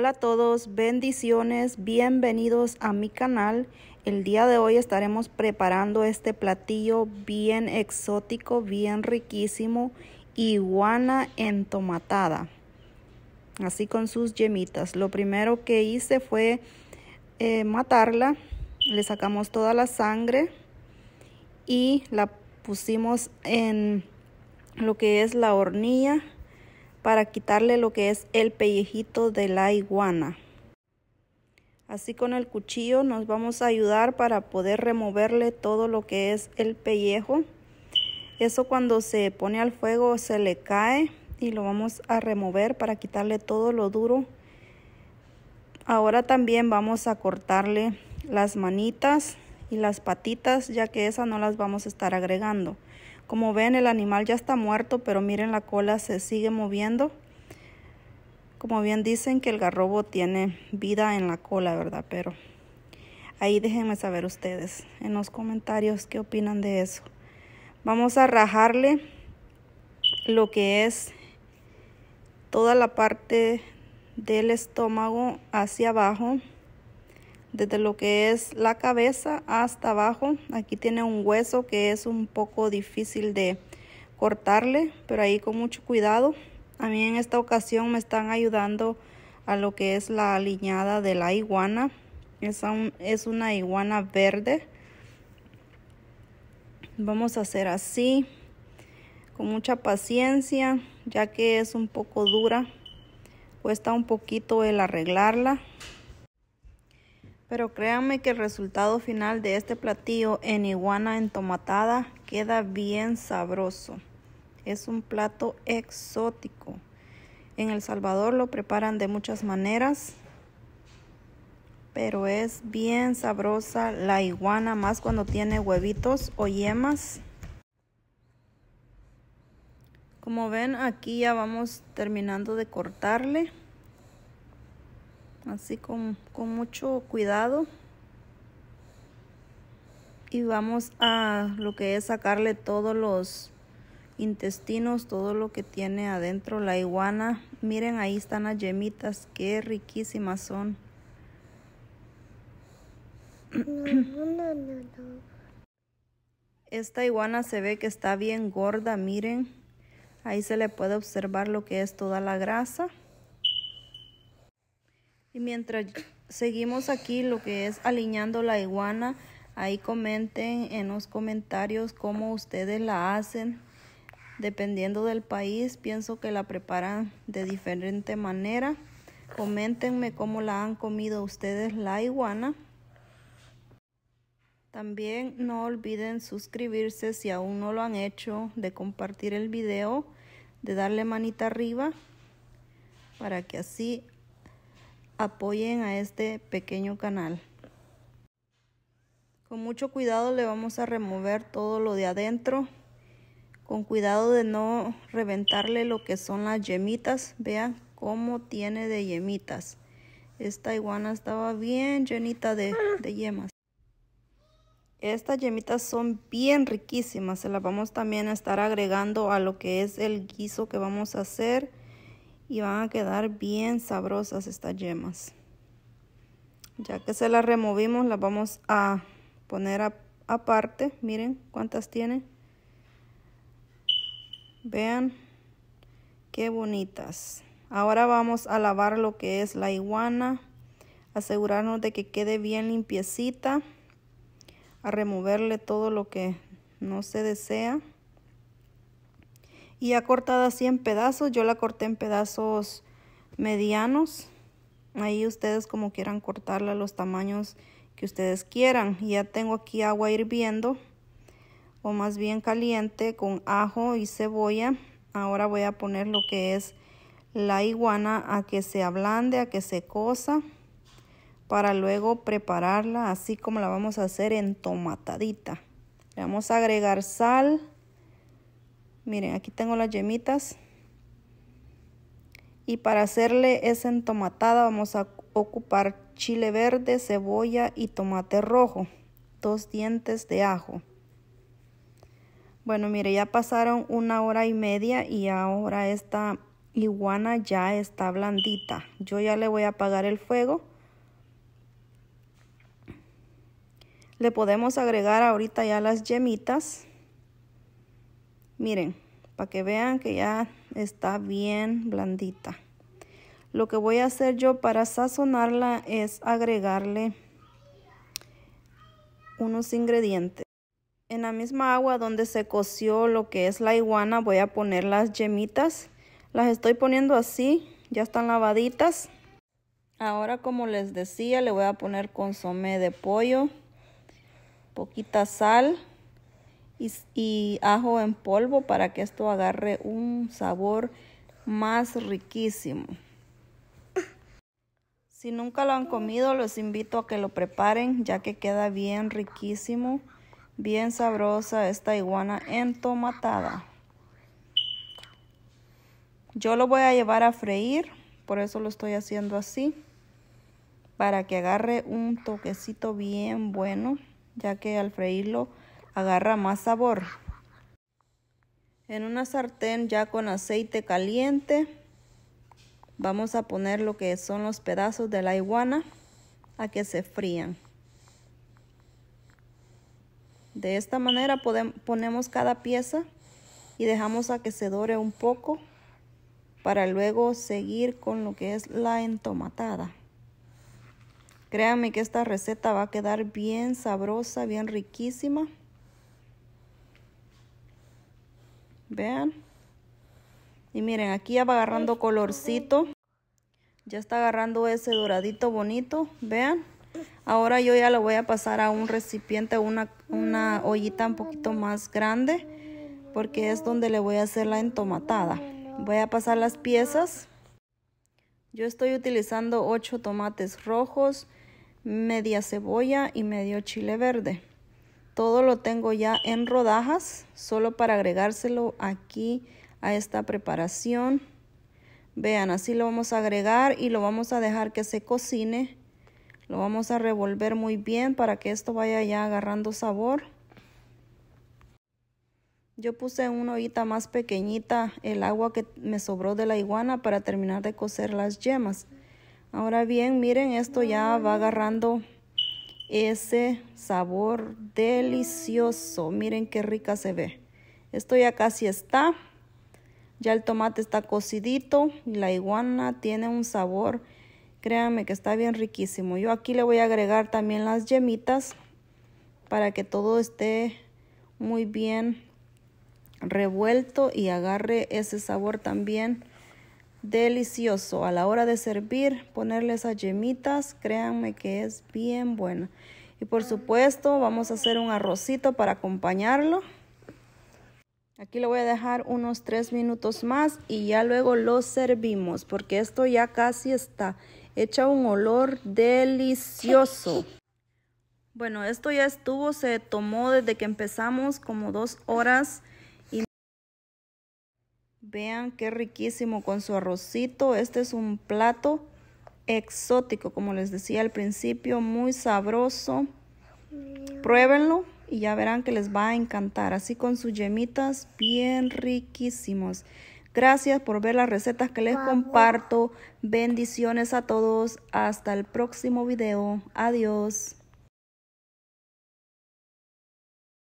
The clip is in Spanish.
Hola a todos, bendiciones, bienvenidos a mi canal. El día de hoy estaremos preparando este platillo bien exótico, bien riquísimo, iguana entomatada, así con sus yemitas. Lo primero que hice fue eh, matarla, le sacamos toda la sangre y la pusimos en lo que es la hornilla para quitarle lo que es el pellejito de la iguana. Así con el cuchillo nos vamos a ayudar para poder removerle todo lo que es el pellejo. Eso cuando se pone al fuego se le cae y lo vamos a remover para quitarle todo lo duro. Ahora también vamos a cortarle las manitas y las patitas ya que esas no las vamos a estar agregando. Como ven, el animal ya está muerto, pero miren la cola se sigue moviendo. Como bien dicen que el garrobo tiene vida en la cola, ¿verdad? Pero ahí déjenme saber ustedes en los comentarios qué opinan de eso. Vamos a rajarle lo que es toda la parte del estómago hacia abajo desde lo que es la cabeza hasta abajo. Aquí tiene un hueso que es un poco difícil de cortarle, pero ahí con mucho cuidado. A mí en esta ocasión me están ayudando a lo que es la aliñada de la iguana. Es, es una iguana verde. Vamos a hacer así, con mucha paciencia, ya que es un poco dura. Cuesta un poquito el arreglarla. Pero créanme que el resultado final de este platillo en iguana entomatada queda bien sabroso. Es un plato exótico. En El Salvador lo preparan de muchas maneras, pero es bien sabrosa la iguana, más cuando tiene huevitos o yemas. Como ven, aquí ya vamos terminando de cortarle así con, con mucho cuidado y vamos a lo que es sacarle todos los intestinos, todo lo que tiene adentro la iguana. Miren, ahí están las yemitas, qué riquísimas son. Esta iguana se ve que está bien gorda, miren. Ahí se le puede observar lo que es toda la grasa. Y mientras seguimos aquí lo que es alineando la iguana, ahí comenten en los comentarios cómo ustedes la hacen. Dependiendo del país, pienso que la preparan de diferente manera. Coméntenme cómo la han comido ustedes la iguana. También no olviden suscribirse si aún no lo han hecho, de compartir el video, de darle manita arriba para que así apoyen a este pequeño canal. Con mucho cuidado le vamos a remover todo lo de adentro. Con cuidado de no reventarle lo que son las yemitas. Vean cómo tiene de yemitas. Esta iguana estaba bien llenita de, de yemas. Estas yemitas son bien riquísimas. Se las vamos también a estar agregando a lo que es el guiso que vamos a hacer y van a quedar bien sabrosas estas yemas. Ya que se las removimos, las vamos a poner aparte. Miren cuántas tiene. Vean qué bonitas. Ahora vamos a lavar lo que es la iguana. Asegurarnos de que quede bien limpiecita. A removerle todo lo que no se desea y ya cortada así en pedazos, yo la corté en pedazos medianos. Ahí ustedes como quieran cortarla los tamaños que ustedes quieran. Ya tengo aquí agua hirviendo o más bien caliente con ajo y cebolla. Ahora voy a poner lo que es la iguana a que se ablande, a que se cosa para luego prepararla así como la vamos a hacer en tomatadita. Le vamos a agregar sal, Miren, aquí tengo las yemitas. Y para hacerle esa entomatada vamos a ocupar chile verde, cebolla y tomate rojo. Dos dientes de ajo. Bueno, miren, ya pasaron una hora y media y ahora esta iguana ya está blandita. Yo ya le voy a apagar el fuego. Le podemos agregar ahorita ya las yemitas. Miren, para que vean que ya está bien blandita. Lo que voy a hacer yo para sazonarla es agregarle unos ingredientes. En la misma agua donde se coció lo que es la iguana voy a poner las yemitas. Las estoy poniendo así, ya están lavaditas. Ahora como les decía le voy a poner consomé de pollo, poquita sal, y, ajo en polvo para que esto agarre un sabor más riquísimo. Si nunca lo han comido, los invito a que lo preparen, ya que queda bien riquísimo, bien sabrosa esta iguana entomatada. Yo lo voy a llevar a freír, por eso lo estoy haciendo así, para que agarre un toquecito bien bueno, ya que al freírlo agarra más sabor. En una sartén ya con aceite caliente vamos a poner lo que son los pedazos de la iguana a que se frían. De esta manera ponemos cada pieza y dejamos a que se dore un poco para luego seguir con lo que es la entomatada. Créanme que esta receta va a quedar bien sabrosa, bien riquísima. Vean. Y miren, aquí ya va agarrando colorcito. Ya está agarrando ese doradito bonito. Vean. Ahora yo ya lo voy a pasar a un recipiente, una, una ollita un poquito más grande. Porque es donde le voy a hacer la entomatada. Voy a pasar las piezas. Yo estoy utilizando 8 tomates rojos, media cebolla y medio chile verde. Todo lo tengo ya en rodajas, solo para agregárselo aquí a esta preparación. Vean, así lo vamos a agregar y lo vamos a dejar que se cocine. Lo vamos a revolver muy bien para que esto vaya ya agarrando sabor. Yo puse una hojita más pequeñita el agua que me sobró de la iguana para terminar de cocer las yemas. Ahora bien, miren, esto ya va agarrando ese sabor delicioso. Miren qué rica se ve. Esto ya casi está. Ya el tomate está cocidito y la iguana tiene un sabor, créanme que está bien riquísimo. Yo aquí le voy a agregar también las yemitas para que todo esté muy bien revuelto y agarre ese sabor también delicioso. A la hora de servir, ponerle esas yemitas, créanme que es bien bueno. Y por supuesto, vamos a hacer un arrocito para acompañarlo. Aquí lo voy a dejar unos 3 minutos más y ya luego lo servimos porque esto ya casi está. Echa un olor delicioso. Bueno, esto ya estuvo, se tomó desde que empezamos como dos horas Vean qué riquísimo con su arrocito. Este es un plato exótico, como les decía al principio, muy sabroso. Pruébenlo y ya verán que les va a encantar. Así con sus yemitas, bien riquísimos. Gracias por ver las recetas que les comparto. Bendiciones a todos. Hasta el próximo video. Adiós.